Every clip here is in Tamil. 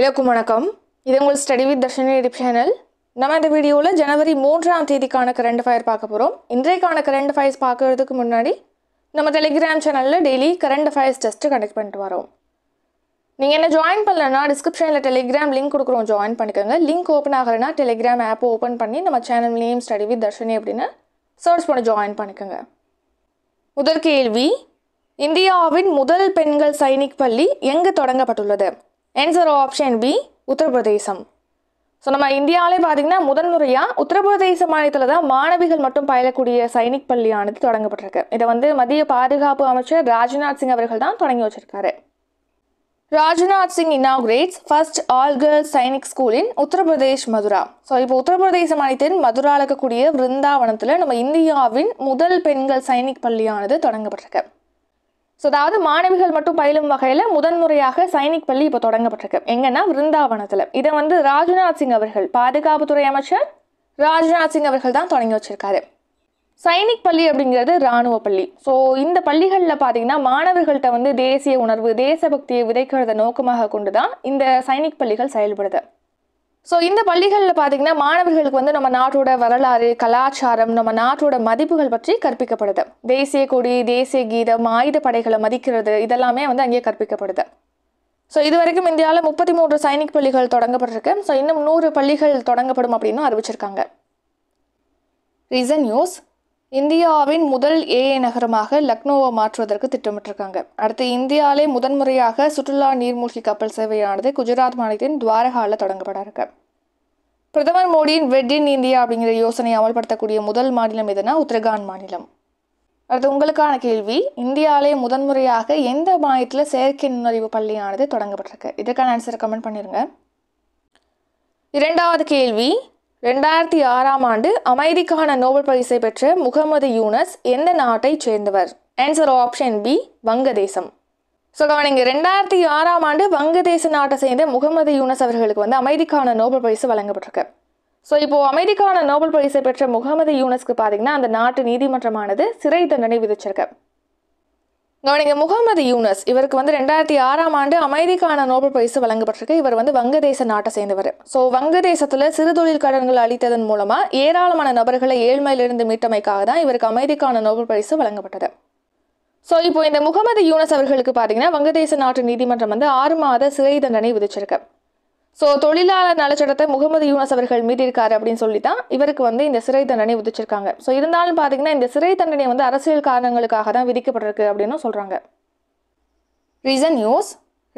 இலக்கும் வணக்கம் இது உங்கள் study with Darshan YouTube channel நம்ம இந்த வீடியோவில் ஜனவரி மூன்றாம் தேதிக்கான கரண்ட் ஃபயர் பார்க்க போகிறோம் இன்றைக்கான கரண்ட் ஃபயர்ஸ் பார்க்கறதுக்கு முன்னாடி நம்ம டெலிகிராம் சேனலில் daily current affairs test conduct பண்ணிட்டு வரோம் நீங்கள் என்ன ஜாயின் பண்ணலன்னா டிஸ்கிரிப்ஷனில் டெலிகிராம் லிங்க் கொடுக்குறோம் ஜாயின் பண்ணிக்கோங்க லிங்க் ஓப்பன் ஆகலைன்னா டெலிகிராம் ஆப் ஓப்பன் பண்ணி நம்ம channel name study with Darshini அப்படின்னு சர்ச் பண்ணி ஜாயின் பண்ணிக்கோங்க முதல் கேள்வி இந்தியாவின் முதல் பெண்கள் சைனிக் பள்ளி எங்கு தொடங்கப்பட்டுள்ளது answer option B Uttar Pradesh so நம்ம இந்தியாவிலே பார்த்தீங்கன்னா முதன்முறையாக உத்தரப்பிரதேச மாநிலத்தில் தான் மாணவிகள் மட்டும் பயிலக்கூடிய சைனிக் பள்ளியானது தொடங்கப்பட்டிருக்கு இதை வந்து மத்திய பாதுகாப்பு அமைச்சர் ராஜ்நாத் சிங் அவர்கள் தான் தொடங்கி வச்சிருக்காரு Rajnath Singh inaugurates first all girls Sainik ஸ்கூலின் உத்தரப்பிரதேஷ் மதுரா ஸோ இப்போ உத்தரப்பிரதேச மாநிலத்தின் மதுராவில் இருக்கக்கூடிய விருந்தாவனத்தில் நம்ம இந்தியாவின் முதல் பெண்கள் சைனிக் பள்ளியானது தொடங்கப்பட்டிருக்கு ஸோ அதாவது மாணவிகள் மட்டும் பயிலும் வகையில் முதன்முறையாக சைனிக் பள்ளி இப்போ தொடங்கப்பட்டிருக்கு எங்கன்னா விருந்தாவனத்தில் இதை வந்து ராஜ்நாத் சிங் அவர்கள் பாதுகாப்புத்துறை அமைச்சர் ராஜ்நாத் சிங் அவர்கள் தான் தொடங்கி வச்சிருக்காரு சைனிக் பள்ளி அப்படிங்கிறது இராணுவ பள்ளி ஸோ இந்த பள்ளிகளில் பார்த்தீங்கன்னா மாணவர்கள்ட்ட வந்து தேசிய உணர்வு தேசபக்தியை விதைக்கிறத நோக்கமாக கொண்டு தான் இந்த சைனிக் பள்ளிகள் செயல்படுது ஸோ இந்த பள்ளிகளில் பார்த்தீங்கன்னா மாணவர்களுக்கு வந்து நம்ம நாட்டோட வரலாறு கலாச்சாரம் நம்ம நாட்டோட மதிப்புகள் பற்றி கற்பிக்கப்படுது தேசிய கொடி தேசிய கீதம் ஆயுத படைகளை மதிக்கிறது இதெல்லாமே வந்து அங்கே கற்பிக்கப்படுது ஸோ இது வரைக்கும் இந்தியாவில் முப்பத்தி மூன்று சைனிக் பள்ளிகள் தொடங்கப்பட்டிருக்கு ஸோ இன்னும் நூறு பள்ளிகள் தொடங்கப்படும் அப்படின்னு அறிவிச்சிருக்காங்க ரீசன் நியூஸ் இந்தியாவின் முதல் ஏஏ நகரமாக லக்னோவை மாற்றுவதற்கு திட்டமிட்டிருக்காங்க அடுத்து இந்தியாவிலே முதன்முறையாக சுற்றுலா நீர்மூழ்கி கப்பல் சேவையானது குஜராத் மாநிலத்தின் துவாரகாவில் தொடங்கப்பட இருக்கு பிரதமர் மோடியின் வெட் இன் இந்தியா அப்படிங்கிற யோசனையை அமல்படுத்தக்கூடிய முதல் மாநிலம் எதுனா உத்தரகாண்ட் மாநிலம் அடுத்து உங்களுக்கான கேள்வி இந்தியாவிலே முதன்முறையாக எந்த மாநிலத்தில் செயற்கை நுண்ணறிவு பள்ளியானது தொடங்கப்பட்டிருக்கு இதற்கான ஆன்சரை கமெண்ட் பண்ணிடுங்க இரண்டாவது கேள்வி ரெண்டாயிரத்தி ஆறாம் ஆண்டு அமைதிக்கான நோபல் பரிசை பெற்ற முகமது யூனஸ் எந்த நாட்டைச் சேர்ந்தவர் ஆன்சர் ஆப்ஷன் பி வங்கதேசம் ஸோ கவனிங்க ரெண்டாயிரத்தி ஆறாம் ஆண்டு வங்கதேச நாட்டை சேர்ந்த முகமது யூனஸ் அவர்களுக்கு வந்து அமைதிக்கான நோபல் பரிசு வழங்கப்பட்டிருக்கு ஸோ இப்போ அமைதிக்கான நோபல் பரிசை பெற்ற முகமது யூனஸ்க்கு பார்த்தீங்கன்னா அந்த நாட்டு நீதிமன்றமானது சிறை தண்டனை விதிச்சிருக்கேன் கவனிங்க முகமது யூனஸ் இவருக்கு வந்து ரெண்டாயிரத்தி ஆறாம் ஆண்டு அமைதிக்கான நோபல் பரிசு வழங்கப்பட்டிருக்கு இவர் வந்து வங்கதேச நாட்டை சேர்ந்தவர் ஸோ வங்கதேசத்தில் தொழில் கடன்கள் அளித்ததன் மூலமாக ஏராளமான நபர்களை ஏழ்மையிலிருந்து மீட்டமைக்காக தான் இவருக்கு அமைதிக்கான நோபல் பரிசு வழங்கப்பட்டது ஸோ இப்போ இந்த முகமது யூனஸ் அவர்களுக்கு பார்த்தீங்கன்னா வங்கதேச நாட்டு நீதிமன்றம் வந்து ஆறு மாத சிறை தண்டனை விதிச்சிருக்கு ஸோ தொழிலாளர் நலச்சட்டத்தை முகமது யூனஸ் அவர்கள் மீறியிருக்காரு அப்படின்னு சொல்லி தான் இவருக்கு வந்து இந்த சிறை தண்டனை விதிச்சிருக்காங்க ஸோ இருந்தாலும் பார்த்தீங்கன்னா இந்த சிறை தண்டனை வந்து அரசியல் காரணங்களுக்காக தான் விதிக்கப்பட்டிருக்கு அப்படின்னு சொல்கிறாங்க ரீசன் நியூஸ்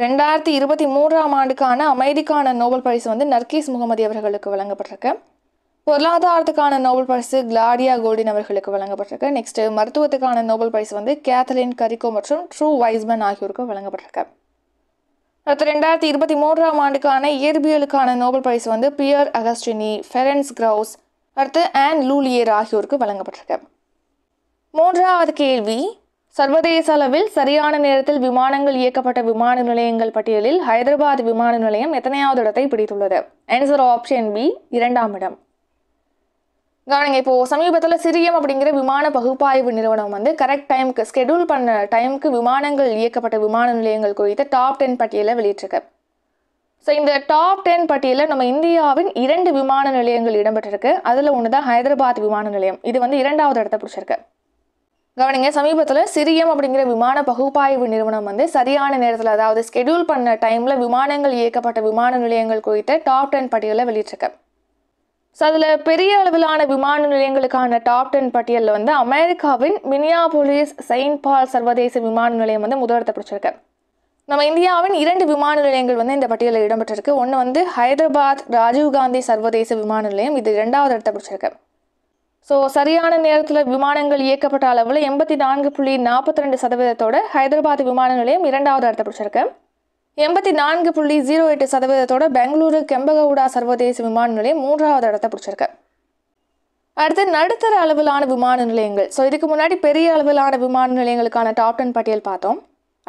ரெண்டாயிரத்தி இருபத்தி மூன்றாம் ஆண்டுக்கான அமைதிக்கான நோபல் பரிசு வந்து நர்கீஸ் முகமதி அவர்களுக்கு வழங்கப்பட்டிருக்கு பொருளாதாரத்துக்கான நோபல் பரிசு கிளாடியா கோல்டின் அவர்களுக்கு வழங்கப்பட்டிருக்கு நெக்ஸ்ட் மருத்துவத்துக்கான நோபல் பரிசு வந்து கேத்தலின் கரிகோ மற்றும் ட்ரூ வைஸ்மன் ஆகியோருக்கு வழங்கப்பட்டிருக்கு அடுத்து ரெண்டாயிரத்தி இருபத்தி மூன்றாம் ஆண்டுக்கான இயற்பியலுக்கான நோபல் பிரைஸ் வந்து பியர் அகஸ்டினி ஃபெரன்ஸ் கிரவுஸ் அடுத்து ஆன் லூலியர் ஆகியோருக்கு வழங்கப்பட்டிருக்கு மூன்றாவது கேள்வி சர்வதேச அளவில் சரியான நேரத்தில் விமானங்கள் இயக்கப்பட்ட விமான நிலையங்கள் பட்டியலில் ஹைதராபாத் விமான நிலையம் எத்தனையாவது இடத்தை பிடித்துள்ளது ஆன்சர் ஆப்ஷன் பி இரண்டாம் இடம் கவனிங்க இப்போ சமீபத்தில் சிரியம் அப்படிங்கிற விமான பகுப்பாய்வு நிறுவனம் வந்து கரெக்ட் டைமுக்கு ஸ்கெடியூல் பண்ண டைமுக்கு விமானங்கள் இயக்கப்பட்ட விமான நிலையங்கள் குறித்த டாப் டென் பட்டியலை வெளியிட்டிருக்கு ஸோ இந்த டாப் டென் பட்டியலில் நம்ம இந்தியாவின் இரண்டு விமான நிலையங்கள் இடம்பெற்றிருக்கு அதில் ஒன்று தான் ஹைதராபாத் விமான நிலையம் இது வந்து இரண்டாவது இடத்த பிடிச்சிருக்கு கவனிங்க சமீபத்தில் சிரியம் அப்படிங்கிற விமான பகுப்பாய்வு நிறுவனம் வந்து சரியான நேரத்தில் அதாவது ஸ்கெடியூல் பண்ண டைமில் விமானங்கள் இயக்கப்பட்ட விமான நிலையங்கள் குறித்த டாப் டென் பட்டியலை வெளியிட்டிருக்கேன் ஸோ அதில் பெரிய அளவிலான விமான நிலையங்களுக்கான டாப் டென் பட்டியலில் வந்து அமெரிக்காவின் மினியாபோலிஸ் செயின்ட் பால் சர்வதேச விமான நிலையம் வந்து முதலிடத்தை பிடிச்சிருக்கு நம்ம இந்தியாவின் இரண்டு விமான நிலையங்கள் வந்து இந்த பட்டியலில் இடம்பெற்றிருக்கு ஒன்று வந்து ஹைதராபாத் ராஜீவ்காந்தி சர்வதேச விமான நிலையம் இது இரண்டாவது இடத்தை பிடிச்சிருக்கு ஸோ சரியான நேரத்தில் விமானங்கள் இயக்கப்பட்ட அளவில் எண்பத்தி நான்கு புள்ளி நாற்பத்தி ரெண்டு சதவீதத்தோட ஹைதராபாத் விமான நிலையம் இரண்டாவது இடத்தை பிடிச்சிருக்கு எண்பத்தி நான்கு புள்ளி ஜீரோ எட்டு சதவீதத்தோட பெங்களூரு கெம்பகவுடா சர்வதேச விமான நிலையம் மூன்றாவது இடத்தை பிடிச்சிருக்கு அடுத்து நடுத்தர அளவிலான விமான நிலையங்கள் ஸோ இதுக்கு முன்னாடி பெரிய அளவிலான விமான நிலையங்களுக்கான டாப் டென் பட்டியல் பார்த்தோம்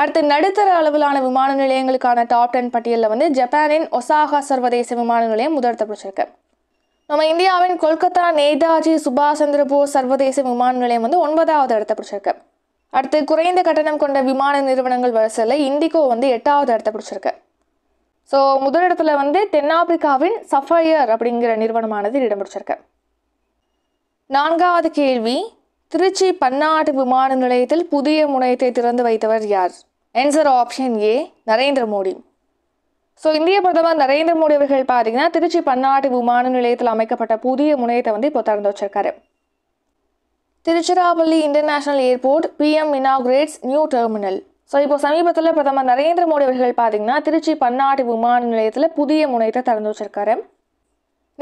அடுத்து நடுத்தர அளவிலான விமான நிலையங்களுக்கான டாப் டென் பட்டியலில் வந்து ஜப்பானின் ஒசாகா சர்வதேச விமான நிலையம் முதலிடத்தை பிடிச்சிருக்கு நம்ம இந்தியாவின் கொல்கத்தா நேதாஜி சுபாஷ் சந்திரபோஸ் சர்வதேச விமான நிலையம் வந்து ஒன்பதாவது இடத்தை பிடிச்சிருக்கு அடுத்து குறைந்த கட்டணம் கொண்ட விமான நிறுவனங்கள் வரிசையில் இண்டிகோ வந்து எட்டாவது இடத்த பிடிச்சிருக்கு ஸோ முதலிடத்தில் வந்து தென்னாப்பிரிக்காவின் சஃபயர் அப்படிங்கிற நிறுவனமானது இடம் பிடிச்சிருக்கு நான்காவது கேள்வி திருச்சி பன்னாட்டு விமான நிலையத்தில் புதிய முனையத்தை திறந்து வைத்தவர் யார் answer option A Narendra Modi so இந்திய பிரதமர் நரேந்திர மோடி அவர்கள் பார்த்தீங்கன்னா திருச்சி பன்னாட்டு விமான நிலையத்தில் அமைக்கப்பட்ட புதிய முனையத்தை வந்து இப்போ திறந்து வச்சிருக்காரு Tiruchirappalli international airport PM inaugurates new terminal so இப்போ சமீபத்தில் பிரதமர் நரேந்திர மோடி அவர்கள் பார்த்தீங்கன்னா திருச்சி பன்னாட்டு விமான நிலையத்தில் புதிய முனையத்தை திறந்து வச்சிருக்காரு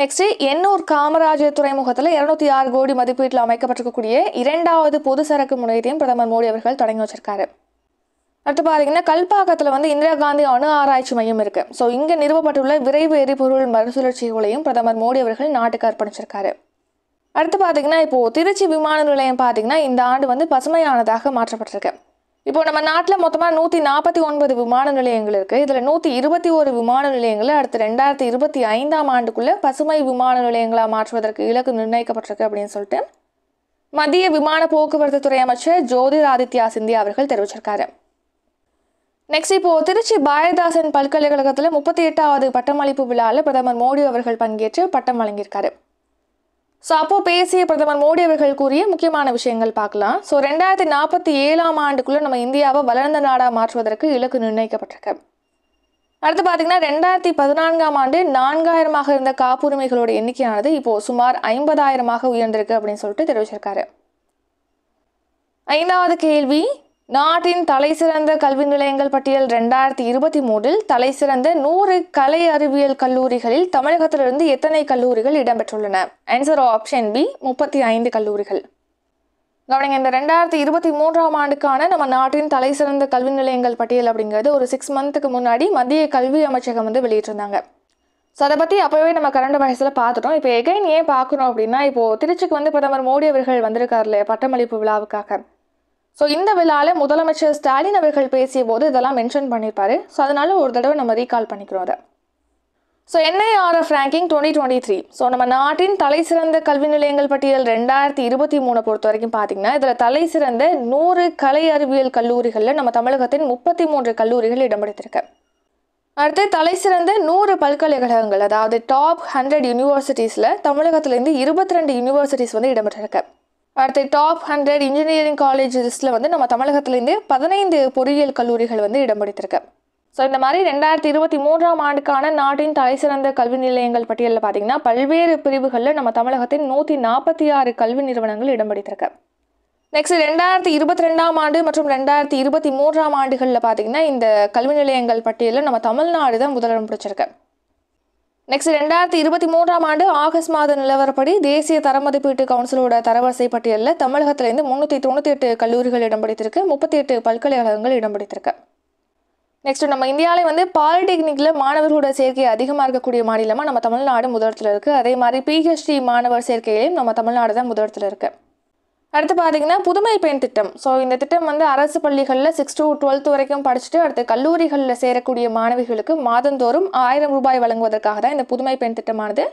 நெக்ஸ்ட் எண்ணூர் காமராஜர் துறைமுகத்தில் இருநூத்தி ஆறு கோடி மதிப்பீட்டில் அமைக்கப்பட்டிருக்கக்கூடிய இரண்டாவது பொது சரக்கு முனையத்தையும் பிரதமர் மோடி அவர்கள் தொடங்கி வச்சிருக்காரு அடுத்து பார்த்தீங்கன்னா கல்பாக்கத்தில் வந்து இந்திரா காந்தி அணு ஆராய்ச்சி மையம் இருக்குது ஸோ இங்கே நிறுவப்பட்டுள்ள விரைவு எரிபொருள் மறுசுழற்சிகளையும் பிரதமர் மோடி அவர்கள் நாட்டுக்கு அர்ப்பணிச்சிருக்காரு அடுத்து பார்த்தீங்கன்னா இப்போது திருச்சி விமான நிலையம் பார்த்தீங்கன்னா இந்த ஆண்டு வந்து பசுமையானதாக மாற்றப்பட்டிருக்கு இப்போ நம்ம நாட்டில் மொத்தமாக நூற்றி நாற்பத்தி ஒன்பது விமான நிலையங்கள் இருக்குது இதில் நூற்றி இருபத்தி ஒரு விமான நிலையங்களை அடுத்து ரெண்டாயிரத்தி இருபத்தி ஐந்தாம் ஆண்டுக்குள்ளே பசுமை விமான நிலையங்களாக மாற்றுவதற்கு இலக்கு நிர்ணயிக்கப்பட்டிருக்கு அப்படின்னு சொல்லிட்டு மத்திய விமான போக்குவரத்து துறை அமைச்சர் ஜோதிர் ஆதித்யா சிந்தியா அவர்கள் தெரிவிச்சிருக்காரு நெக்ஸ்ட் இப்போது திருச்சி பாரதிதாசன் பல்கலைக்கழகத்தில் முப்பத்தி எட்டாவது பட்டமளிப்பு விழாவில் பிரதமர் மோடி அவர்கள் பங்கேற்று பட்டம் வழங்கியிருக்காரு ஸோ அப்போது பேசிய பிரதமர் மோடி அவர்கள் கூறிய முக்கியமான விஷயங்கள் பார்க்கலாம் ஸோ ரெண்டாயிரத்தி நாற்பத்தி ஏழாம் ஆண்டுக்குள்ளே நம்ம இந்தியாவை வளர்ந்த நாடாக மாற்றுவதற்கு இலக்கு நிர்ணயிக்கப்பட்டிருக்கு அடுத்து பார்த்தீங்கன்னா ரெண்டாயிரத்தி பதினான்காம் ஆண்டு நான்காயிரமாக இருந்த காப்புரிமைகளோட எண்ணிக்கையானது இப்போது சுமார் ஐம்பதாயிரமாக உயர்ந்திருக்கு அப்படின்னு சொல்லிட்டு தெரிவிச்சிருக்காரு ஐந்தாவது கேள்வி நாட்டின் தலைசிறந்த கல்வி நிலையங்கள் பட்டியல் ரெண்டாயிரத்தி இருபத்தி மூன்றில் தலை சிறந்த நூறு கலை அறிவியல் கல்லூரிகளில் தமிழகத்திலிருந்து எத்தனை கல்லூரிகள் இடம்பெற்றுள்ளன ஆன்சர் ஆப்ஷன் பி முப்பத்தி ஐந்து கல்லூரிகள் கவனிங்க இந்த ரெண்டாயிரத்தி இருபத்தி மூன்றாம் ஆண்டுக்கான நம்ம நாட்டின் தலை சிறந்த கல்வி நிலையங்கள் பட்டியல் அப்படிங்கிறது ஒரு சிக்ஸ் மந்த்துக்கு முன்னாடி மத்திய கல்வி அமைச்சகம் வந்து வெளியிட்டிருந்தாங்க ஸோ அதை பற்றி அப்போவே நம்ம கரண்ட் வயசில் பார்த்துட்டோம் இப்போ எகைன் ஏன் பார்க்குறோம் அப்படின்னா இப்போது திருச்சிக்கு வந்து பிரதமர் மோடி அவர்கள் வந்திருக்காருல்ல பட்டமளிப்பு விழாவுக்காக ஸோ இந்த விழாவில் முதலமைச்சர் ஸ்டாலின் அவர்கள் பேசிய போது இதெல்லாம் மென்ஷன் பண்ணியிருப்பாரு ஸோ அதனால ஒரு தடவை நம்ம ரீகால் பண்ணிக்கிறோம் அதை so NIRF ranking twenty twenty three so நம்ம நாட்டின் தலை சிறந்த கல்வி நிலையங்கள் பட்டியல் ரெண்டாயிரத்தி இருபத்தி மூணை பொறுத்த வரைக்கும் பார்த்தீங்கன்னா இதில் தலை சிறந்த நூறு கலை அறிவியல் கல்லூரிகளில் நம்ம தமிழகத்தின் முப்பத்தி மூன்று கல்லூரிகள் இடம்பெற்றிருக்கு அடுத்து தலை சிறந்த நூறு பல்கலைக்கழகங்கள் அதாவது டாப் ஹண்ட்ரட் யூனிவர்சிட்டிஸில் தமிழகத்துலேருந்து இருபத்தி ரெண்டு யூனிவர்சிட்டிஸ் வந்து இடம்பெற்றிருக்கு அடுத்து டாப் ஹண்ட்ரட் இன்ஜினியரிங் காலேஜ் லிஸ்ட்டில் வந்து நம்ம தமிழகத்துலேருந்து பதினைந்து பொறியியல் கல்லூரிகள் வந்து இடம் பிடித்திருக்கு ஸோ இந்த மாதிரி ரெண்டாயிரத்தி இருபத்தி மூன்றாம் ஆண்டுக்கான நாட்டின் தலைசிறந்த கல்வி நிலையங்கள் பட்டியலில் பார்த்தீங்கன்னா பல்வேறு பிரிவுகளில் நம்ம தமிழகத்தின் நூற்றி நாற்பத்தி ஆறு கல்வி நிறுவனங்கள் இடம் பிடித்திருக்கு நெக்ஸ்ட் ரெண்டாயிரத்தி இருபத்தி ரெண்டாம் ஆண்டு மற்றும் ரெண்டாயிரத்தி இருபத்தி மூன்றாம் ஆண்டுகளில் பார்த்தீங்கன்னா இந்த கல்வி நிலையங்கள் பட்டியலில் நம்ம தமிழ்நாடு தான் முதலிடம் பிடிச்சிருக்கு நெக்ஸ்ட் ரெண்டாயிரத்தி இருபத்தி மூன்றாம் ஆண்டு ஆகஸ்ட் மாத நிலவரப்படி தேசிய தர மதிப்பீட்டு கவுன்சிலோட தரவரிசை பட்டியலில் தமிழகத்திலேருந்து முன்னூற்றி தொண்ணூற்றி எட்டு கல்லூரிகள் இடம் பிடித்திருக்கு முப்பத்தி எட்டு பல்கலைக்கழகங்கள் இடம் பிடித்திருக்கு நெக்ஸ்ட் நம்ம இந்தியாவிலே வந்து பாலிடெக்னிக்கில் மாணவர்களோட சேர்க்கை அதிகமாக இருக்கக்கூடிய மாநிலமாக நம்ம தமிழ்நாடு முதலிடத்தில் இருக்குது அதே மாதிரி பிஹெச்டி மாணவர் சேர்க்கையிலையும் நம்ம தமிழ்நாடு தான் முதலிடத்தில் இருக்குது அடுத்து பார்த்தீங்கன்னா புதுமை பெண் திட்டம் ஸோ இந்த திட்டம் வந்து அரசு பள்ளிகளில் சிக்ஸ் டு டுவெல்த் வரைக்கும் படிச்சுட்டு அடுத்து கல்லூரிகளில் சேரக்கூடிய மாணவிகளுக்கு மாதந்தோறும் ஆயிரம் ரூபாய் வழங்குவதற்காக தான் இந்த புதுமை பெண் திட்டமானது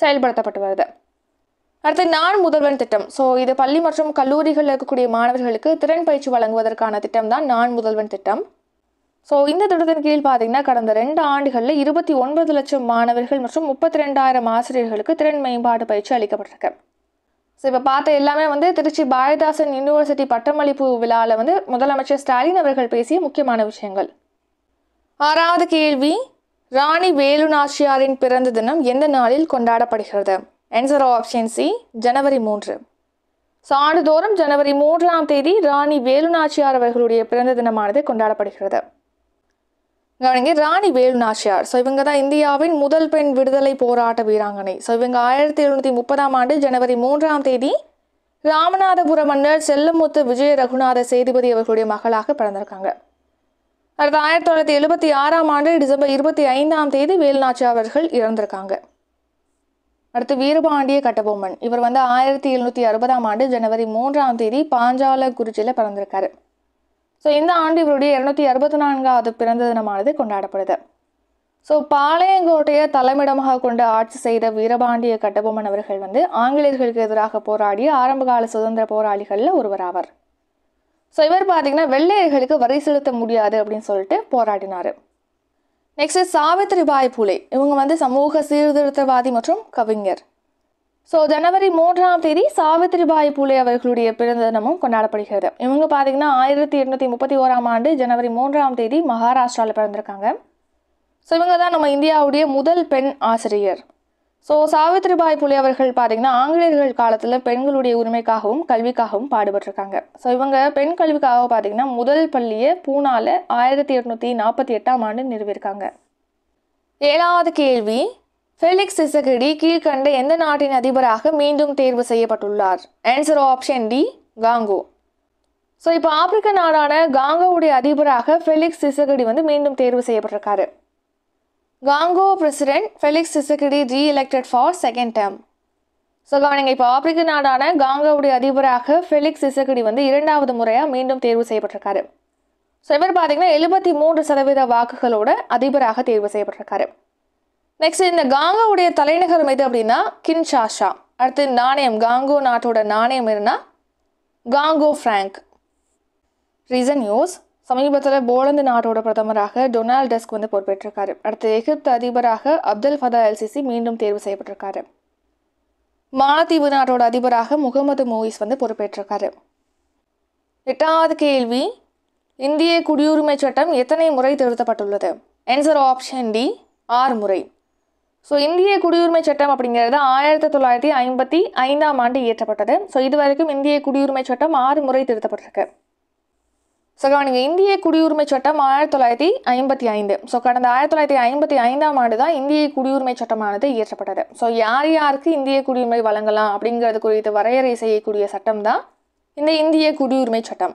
செயல்படுத்தப்பட்டு வருது அடுத்து நான் முதல்வன் திட்டம் ஸோ இது பள்ளி மற்றும் கல்லூரிகளில் இருக்கக்கூடிய மாணவர்களுக்கு திறன் பயிற்சி வழங்குவதற்கான திட்டம் தான் நான் முதல்வன் திட்டம் ஸோ இந்த திட்டத்தின் கீழ் பார்த்தீங்கன்னா கடந்த ரெண்டு ஆண்டுகளில் இருபத்தி ஒன்பது லட்சம் மாணவர்கள் மற்றும் முப்பத்தி ரெண்டாயிரம் ஆசிரியர்களுக்கு திறன் மேம்பாடு பயிற்சி அளிக்கப்பட்டிருக்கு ஸோ இப்போ பார்த்த எல்லாமே வந்து திருச்சி பாரதிதாசன் யூனிவர்சிட்டி பட்டமளிப்பு விழாவில் வந்து முதலமைச்சர் ஸ்டாலின் அவர்கள் பேசிய முக்கியமான விஷயங்கள் ஆறாவது கேள்வி ராணி வேலுநாச்சியாரின் பிறந்த தினம் எந்த நாளில் கொண்டாடப்படுகிறது ஆன்சர் ஆப்ஷன் சி ஜனவரி மூன்று சாண்டுதோறும் ஜனவரி மூன்றாம் தேதி ராணி வேலுநாச்சியார் அவர்களுடைய பிறந்த தினமானது கொண்டாடப்படுகிறது கவனிங்க ராணி வேலுநாச்சியார் ஸோ இவங்க தான் இந்தியாவின் முதல் பெண் விடுதலை போராட்ட வீராங்கனை ஸோ இவங்க ஆயிரத்தி எழுநூற்றி முப்பதாம் ஆண்டு ஜனவரி மூன்றாம் தேதி ராமநாதபுர மன்னர் செல்லமுத்து விஜய ரகுநாத சேதுபதி அவர்களுடைய மகளாக பிறந்திருக்காங்க அடுத்து ஆயிரத்தி தொள்ளாயிரத்தி எழுபத்தி ஆறாம் ஆண்டு டிசம்பர் இருபத்தி ஐந்தாம் தேதி வேலுநாச்சியார் அவர்கள் இறந்திருக்காங்க அடுத்து வீரபாண்டிய கட்டபொம்மன் இவர் வந்து ஆயிரத்தி எழுநூற்றி அறுபதாம் ஆண்டு ஜனவரி மூன்றாம் தேதி பாஞ்சால குறிச்சியில் பிறந்திருக்காரு ஸோ இந்த ஆண்டு இவருடைய இருநூத்தி அறுபத்தி நான்காவது பிறந்த தினமானது கொண்டாடப்படுது ஸோ பாளையங்கோட்டையை தலைமிடமாக கொண்டு ஆட்சி செய்த வீரபாண்டிய கட்டபொம்மன் அவர்கள் வந்து ஆங்கிலேயர்களுக்கு எதிராக போராடிய ஆரம்பகால சுதந்திர போராளிகளில் ஒருவராவார் ஸோ இவர் பார்த்தீங்கன்னா வெள்ளையர்களுக்கு வரி செலுத்த முடியாது அப்படின்னு சொல்லிட்டு போராடினார் நெக்ஸ்ட் பாய் பூலே இவங்க வந்து சமூக சீர்திருத்தவாதி மற்றும் கவிஞர் ஸோ ஜனவரி மூன்றாம் தேதி சாவித்ரிபாய் பூலே அவர்களுடைய பிறந்த தினமும் கொண்டாடப்படுகிறது இவங்க பார்த்தீங்கன்னா ஆயிரத்தி எண்ணூற்றி முப்பத்தி ஓராம் ஆண்டு ஜனவரி மூன்றாம் தேதி மகாராஷ்டிராவில் பிறந்திருக்காங்க ஸோ இவங்க தான் நம்ம இந்தியாவுடைய முதல் பெண் ஆசிரியர் ஸோ சாவித்ரிபாய் புலே அவர்கள் பார்த்தீங்கன்னா ஆங்கிலேயர்கள் காலத்தில் பெண்களுடைய உரிமைக்காகவும் கல்விக்காகவும் பாடுபட்டிருக்காங்க ஸோ இவங்க பெண் கல்விக்காக பார்த்தீங்கன்னா முதல் பள்ளியை பூனாவில் ஆயிரத்தி எட்நூற்றி நாற்பத்தி எட்டாம் ஆண்டு நிறுவியிருக்காங்க ஏழாவது கேள்வி ஃபெலிக்ஸ் சிசகிடி கீழ்கண்ட எந்த நாட்டின் அதிபராக மீண்டும் தேர்வு செய்யப்பட்டுள்ளார் answer option D Congo so இப்போ ஆப்பிரிக்க நாடான காங்கோவுடைய அதிபராக ஃபெலிக்ஸ் சிசகிடி வந்து மீண்டும் தேர்வு செய்யப்பட்டிருக்காரு Congo president Felix Tshisekedi re elected for second term so கவனிங்க இப்போ ஆப்பிரிக்க நாடான காங்கோவுடைய அதிபராக ஃபெலிக்ஸ் சிசகிடி வந்து இரண்டாவது முறையாக மீண்டும் தேர்வு செய்யப்பட்டிருக்காரு ஸோ இவர் பார்த்தீங்கன்னா எழுபத்தி மூன்று சதவீத வாக்குகளோட அதிபராக தேர்வு செய்யப்பட்டிருக்காரு நெக்ஸ்ட் இந்த காங்கோவுடைய தலைநகரம் எது அப்படின்னா கின்ஷாஷா அடுத்து நாணயம் காங்கோ நாட்டோட நாணயம் இருந்தால் காங்கோ ஃப்ராங்க் ரீசன் நியூஸ் சமீபத்தில் போலந்து நாட்டோட பிரதமராக டொனால்ட் டெஸ்க் வந்து பொறுப்பேற்றிருக்காரு அடுத்து எகிப்து அதிபராக அப்துல் ஃபதா எல்சிசி மீண்டும் தேர்வு செய்யப்பட்டிருக்காரு மாலத்தீவு நாட்டோட அதிபராக முகமது மோயிஸ் வந்து பொறுப்பேற்றிருக்காரு எட்டாவது கேள்வி இந்திய குடியுரிமை சட்டம் எத்தனை முறை திருத்தப்பட்டுள்ளது என்சர் ஆப்ஷன் டி ஆறு முறை ஸோ இந்திய குடியுரிமை சட்டம் அப்படிங்கிறது ஆயிரத்தி தொள்ளாயிரத்தி ஐம்பத்தி ஐந்தாம் ஆண்டு இயற்றப்பட்டது ஸோ இது வரைக்கும் இந்திய குடியுரிமை சட்டம் ஆறு முறை திருத்தப்பட்டிருக்கு ஸோ கவனிங்க இந்திய குடியுரிமை சட்டம் ஆயிரத்தி தொள்ளாயிரத்தி ஐம்பத்தி ஐந்து ஸோ கடந்த ஆயிரத்தி தொள்ளாயிரத்தி ஐம்பத்தி ஐந்தாம் ஆண்டு தான் இந்திய குடியுரிமை சட்டமானது இயற்றப்பட்டது ஸோ யார் யாருக்கு இந்திய குடியுரிமை வழங்கலாம் அப்படிங்கிறது குறித்து வரையறை செய்யக்கூடிய சட்டம் தான் இந்த இந்திய குடியுரிமை சட்டம்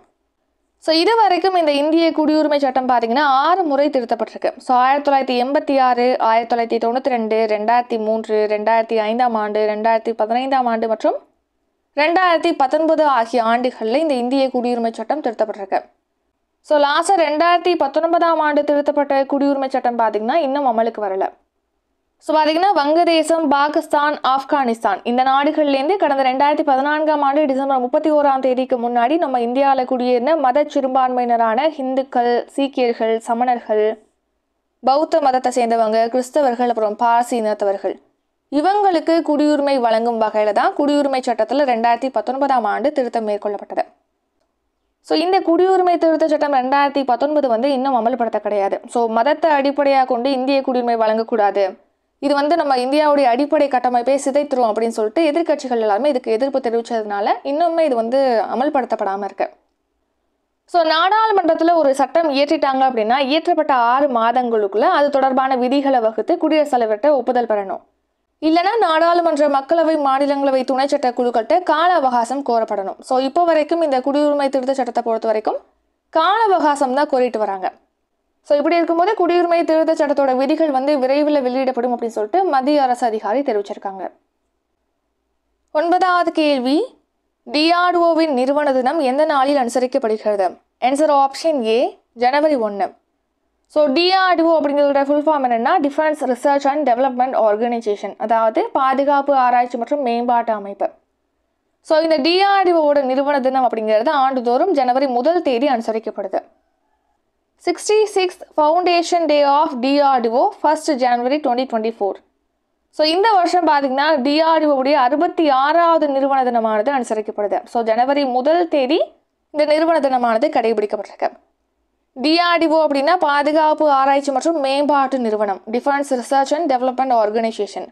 ஸோ இது வரைக்கும் இந்த இந்திய குடியுரிமை சட்டம் பார்த்தீங்கன்னா ஆறு முறை திருத்தப்பட்டிருக்கு ஸோ ஆயிரத்தி தொள்ளாயிரத்தி எண்பத்தி ஆறு ஆயிரத்தி தொள்ளாயிரத்தி தொண்ணூற்றி ரெண்டு ரெண்டாயிரத்தி மூன்று ரெண்டாயிரத்தி ஐந்தாம் ஆண்டு ரெண்டாயிரத்தி பதினைந்தாம் ஆண்டு மற்றும் ரெண்டாயிரத்தி பத்தொன்பது ஆகிய ஆண்டுகளில் இந்த இந்திய குடியுரிமை சட்டம் திருத்தப்பட்டிருக்கு ஸோ லாஸ்ட்டாக ரெண்டாயிரத்தி பத்தொன்பதாம் ஆண்டு திருத்தப்பட்ட குடியுரிமை சட்டம் பார்த்திங்கன்னா இன்னும் அமலுக்கு வரலை ஸோ பார்த்தீங்கன்னா வங்கதேசம் பாகிஸ்தான் ஆப்கானிஸ்தான் இந்த நாடுகள்லேருந்து கடந்த ரெண்டாயிரத்தி பதினான்காம் ஆண்டு டிசம்பர் முப்பத்தி ஓராம் தேதிக்கு முன்னாடி நம்ம இந்தியாவில் குடியேறின மத சிறுபான்மையினரான ஹிந்துக்கள் சீக்கியர்கள் சமணர்கள் பௌத்த மதத்தை சேர்ந்தவங்க கிறிஸ்தவர்கள் அப்புறம் பாரசி இனத்தவர்கள் இவங்களுக்கு குடியுரிமை வழங்கும் வகையில் தான் குடியுரிமை சட்டத்தில் ரெண்டாயிரத்தி பத்தொன்பதாம் ஆண்டு திருத்தம் மேற்கொள்ளப்பட்டது ஸோ இந்த குடியுரிமை திருத்த சட்டம் ரெண்டாயிரத்தி பத்தொன்பது வந்து இன்னும் அமல்படுத்த கிடையாது ஸோ மதத்தை அடிப்படையாக கொண்டு இந்திய குடியுரிமை வழங்கக்கூடாது இது வந்து நம்ம இந்தியாவுடைய அடிப்படை கட்டமைப்பை சிதைத்துரும் அப்படின்னு சொல்லிட்டு எதிர்கட்சிகள் எல்லாருமே இதுக்கு எதிர்ப்பு தெரிவிச்சதுனால இன்னுமே இது வந்து அமல்படுத்தப்படாமல் இருக்கு ஸோ நாடாளுமன்றத்தில் ஒரு சட்டம் இயற்றிட்டாங்க அப்படின்னா இயற்றப்பட்ட ஆறு மாதங்களுக்குள்ள அது தொடர்பான விதிகளை வகுத்து குடியரசுத் தலைவர்கிட்ட ஒப்புதல் பெறணும் இல்லைனா நாடாளுமன்ற மக்களவை மாநிலங்களவை துணை சட்ட குழுக்கள்கிட்ட கால அவகாசம் கோரப்படணும் ஸோ இப்போ வரைக்கும் இந்த குடியுரிமை திருத்த சட்டத்தை பொறுத்த வரைக்கும் கால அவகாசம் தான் கோரிட்டு வராங்க ஸோ இப்படி இருக்கும்போது குடியுரிமை திருத்தச் சட்டத்தோட விதிகள் வந்து விரைவில் வெளியிடப்படும் அப்படின்னு சொல்லிட்டு மத்திய அரசு அதிகாரி தெரிவிச்சிருக்காங்க ஒன்பதாவது கேள்வி டிஆர்ஓவின் நிறுவன தினம் எந்த நாளில் அனுசரிக்கப்படுகிறது ஆன்சர் ஆப்ஷன் ஏ ஜனவரி ஒன்று ஸோ டிஆர்டிஓ அப்படிங்கிறத ஃபுல் ஃபார்ம் என்னென்னா defence research and development organisation அதாவது பாதுகாப்பு ஆராய்ச்சி மற்றும் மேம்பாட்டு அமைப்பு ஸோ இந்த டிஆர்டிஓவோட நிறுவன தினம் அப்படிங்கிறது ஆண்டுதோறும் ஜனவரி முதல் தேதி அனுசரிக்கப்படுது sixty six foundation day of DRDO first January twenty twenty four so இந்த வருஷம் பார்த்தீங்கன்னா உடைய அறுபத்தி ஆறாவது நிறுவன தினமானது அனுசரிக்கப்படுது ஸோ ஜனவரி முதல் தேதி இந்த நிறுவன தினமானது கடைபிடிக்கப்பட்டிருக்கு டிஆர்டிஓ அப்படின்னா பாதுகாப்பு ஆராய்ச்சி மற்றும் மேம்பாட்டு நிறுவனம் defence research and development organisation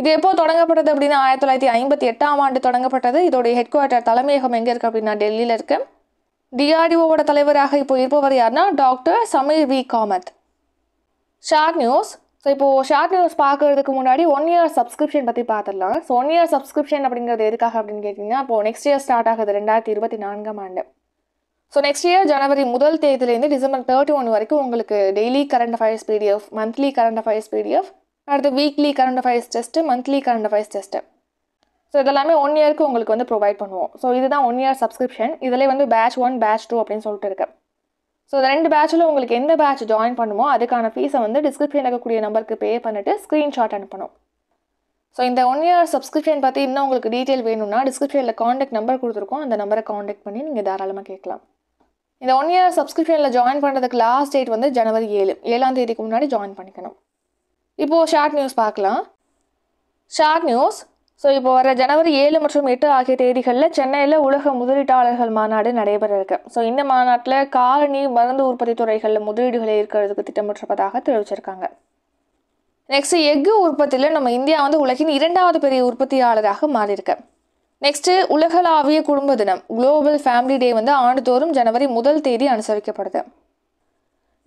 இது எப்போ தொடங்கப்பட்டது அப்படின்னா ஆயிரத்தி தொள்ளாயிரத்தி ஐம்பத்தி எட்டாம் ஆண்டு தொடங்கப்பட்டது இதோடைய ஹெட் குவார்ட்டர் தலைமையகம் எங்கே இருக்குது அப்படின்னா டெல்லியில் இருக்குது டிஆர்டிஓவோட தலைவராக இப்போ இருப்பவர் யாருன்னா doctor Sameer V Kamat short news so இப்போது ஷார்ட் நியூஸ் பார்க்குறதுக்கு முன்னாடி ஒன் இயர் சப்ஸ்கிரிப்ஷன் பற்றி பார்த்துடலாம் ஸோ ஒன் இயர் சப்ஸ்கிரிப்ஷன் அப்படிங்கிறது எதுக்காக அப்படின்னு கேட்டிங்கன்னா இப்போது நெக்ஸ்ட் இயர் ஸ்டார்ட் ஆகுது ரெண்டாயிரத்தி இருபத்தி நான்காம் ஆண்டு ஸோ நெக்ஸ்ட் இயர் ஜனவரி முதல் தேதியிலேருந்து டிசம்பர் தேர்ட்டி ஒன் வரைக்கும் உங்களுக்கு daily current affairs PDF monthly current affairs PDF அடுத்து weekly current affairs test monthly current affairs test so இதெல்லாமே ஒன் இயருக்கு உங்களுக்கு வந்து ப்ரொவைட் பண்ணுவோம் ஸோ இதுதான் ஒன் இயர் சப்ஸ்கிரிப்ஷன் இதில் வந்து பேட்ச் ஒன் பேட்ச் டூ அப்படின்னு சொல்லிட்டு இருக்கேன் ஸோ இந்த ரெண்டு பேட்சில் உங்களுக்கு எந்த பேட்ச் ஜாயின் பண்ணுமோ அதுக்கான ஃபீஸை வந்து டிஸ்கிரிப்ஷன் இருக்கக்கூடிய நம்பருக்கு பே பண்ணிவிட்டு ஸ்க்ரீன்ஷாட் அனுப்பணும் ஸோ இந்த ஒன் இயர் சப்ஸ்கிரிப்ஷன் பற்றி இன்னும் உங்களுக்கு டீட்டெயில் வேணும்னா டிஸ்கிரிப்ஷனில் காண்டாக்ட் நம்பர் கொடுத்துருக்கோம் அந்த நம்பரை காண்டாக்ட் பண்ணி நீங்கள் தாராளமாக கேட்கலாம் இந்த ஒன் இயர் சப்ஸ்கிரிப்ஷனில் ஜாயின் பண்ணுறதுக்கு லாஸ்ட் டேட் வந்து ஜனவரி ஏழு ஏழாம் தேதிக்கு முன்னாடி ஜாயின் பண்ணிக்கணும் இப்போது ஷார்ட் நியூஸ் பார்க்கலாம் ஷார்ட் நியூஸ் ஸோ இப்போ வர ஜனவரி ஏழு மற்றும் எட்டு ஆகிய தேதிகளில் சென்னையில் உலக முதலீட்டாளர்கள் மாநாடு நடைபெற இருக்கு ஸோ இந்த மாநாட்டில் காலனி மருந்து உற்பத்தி துறைகளில் முதலீடுகளை இருக்கிறதுக்கு திட்டமிட்டிருப்பதாக தெரிவிச்சிருக்காங்க நெக்ஸ்ட் எஃகு உற்பத்தியில் நம்ம இந்தியா வந்து உலகின் இரண்டாவது பெரிய உற்பத்தியாளராக மாறியிருக்கு நெக்ஸ்ட்டு உலகளாவிய குடும்ப தினம் குளோபல் ஃபேமிலி டே வந்து ஆண்டுதோறும் ஜனவரி முதல் தேதி அனுசரிக்கப்படுது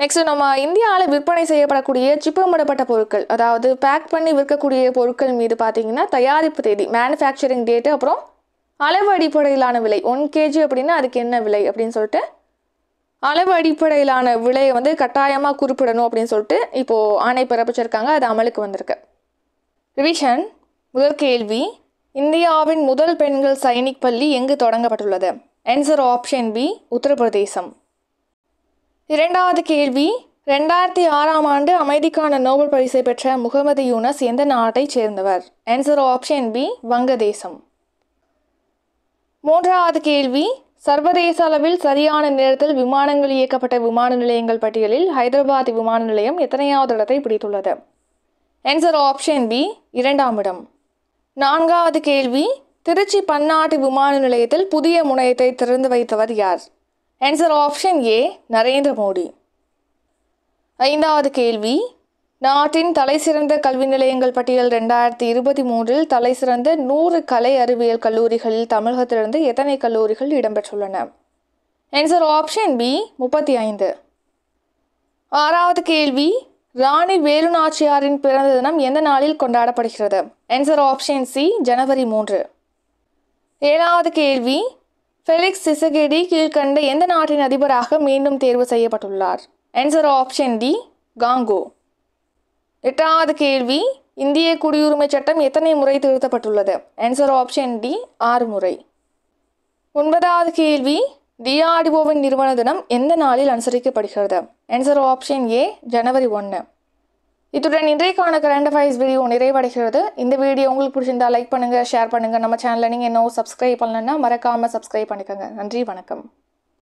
நெக்ஸ்ட் நம்ம இந்தியாவில் விற்பனை செய்யப்படக்கூடிய சிப்பமிடப்பட்ட பொருட்கள் அதாவது பேக் பண்ணி விற்கக்கூடிய பொருட்கள் மீது பார்த்தீங்கன்னா தயாரிப்பு தேதி மேனுஃபேக்சரிங் டேட்டு அப்புறம் அளவு அடிப்படையிலான விலை ஒன் கேஜி அப்படின்னா அதுக்கு என்ன விலை அப்படின்னு சொல்லிட்டு அளவு அடிப்படையிலான விலையை வந்து கட்டாயமாக குறிப்பிடணும் அப்படின்னு சொல்லிட்டு இப்போது ஆணை பிறப்பிச்சிருக்காங்க அது அமலுக்கு வந்திருக்கு ரிவிஷன் முதல் கேள்வி இந்தியாவின் முதல் பெண்கள் சைனிக் பள்ளி எங்கு தொடங்கப்பட்டுள்ளது ஆன்சர் ஆப்ஷன் பி உத்தரப்பிரதேசம் இரண்டாவது கேள்வி ரெண்டாயிரத்தி ஆறாம் ஆண்டு அமைதிக்கான நோபல் பரிசை பெற்ற முகமது யூனஸ் எந்த நாட்டைச் சேர்ந்தவர் ஆன்சர் ஆப்ஷன் பி வங்கதேசம் மூன்றாவது கேள்வி சர்வதேச அளவில் சரியான நேரத்தில் விமானங்கள் இயக்கப்பட்ட விமான நிலையங்கள் பட்டியலில் ஹைதராபாத் விமான நிலையம் எத்தனையாவது இடத்தை பிடித்துள்ளது ஆன்சர் ஆப்ஷன் பி இரண்டாம் இடம் நான்காவது கேள்வி திருச்சி பன்னாட்டு விமான நிலையத்தில் புதிய முனையத்தை திறந்து வைத்தவர் யார் answer option A Narendra Modi ஐந்தாவது கேள்வி நாட்டின் தலைசிறந்த கல்வி நிலையங்கள் பட்டியல் ரெண்டாயிரத்தி இருபத்தி மூன்றில் தலைசிறந்த நூறு கலை அறிவியல் கல்லூரிகளில் தமிழகத்திலிருந்து எத்தனை கல்லூரிகள் இடம்பெற்றுள்ளன ஆன்சர் ஆப்ஷன் பி முப்பத்தி ஐந்து ஆறாவது கேள்வி ராணி வேலுநாச்சியாரின் பிறந்த தினம் எந்த நாளில் கொண்டாடப்படுகிறது ஆன்சர் ஆப்ஷன் சி ஜனவரி மூன்று ஏழாவது கேள்வி ஃபெலிக்ஸ் சிசகேடி கீழ்கண்ட எந்த நாட்டின் அதிபராக மீண்டும் தேர்வு செய்யப்பட்டுள்ளார் ஆன்சர் ஆப்ஷன் டி காங்கோ எட்டாவது கேள்வி இந்திய குடியுரிமை சட்டம் எத்தனை முறை திருத்தப்பட்டுள்ளது ஆன்சர் ஆப்ஷன் டி ஆறு முறை ஒன்பதாவது கேள்வி டிஆர்டிஓவின் நிறுவன தினம் எந்த நாளில் அனுசரிக்கப்படுகிறது ஆன்சர் ஆப்ஷன் ஏ ஜனவரி ஒன்று இத்துடன் இன்றைக்கான கரண்ட் அஃபைஸ் வீடியோ நிறைவடைகிறது இந்த வீடியோ உங்களுக்கு பிடிச்சிருந்தா லைக் பண்ணுங்கள் ஷேர் பண்ணுங்கள் நம்ம சேனலில் நீங்கள் இன்னும் சப்ஸ்கிரைப் பண்ணலன்னா மறக்காமல் சப்ஸ்கிரைப் பண்ணிக்கோங்க நன்றி வணக்கம்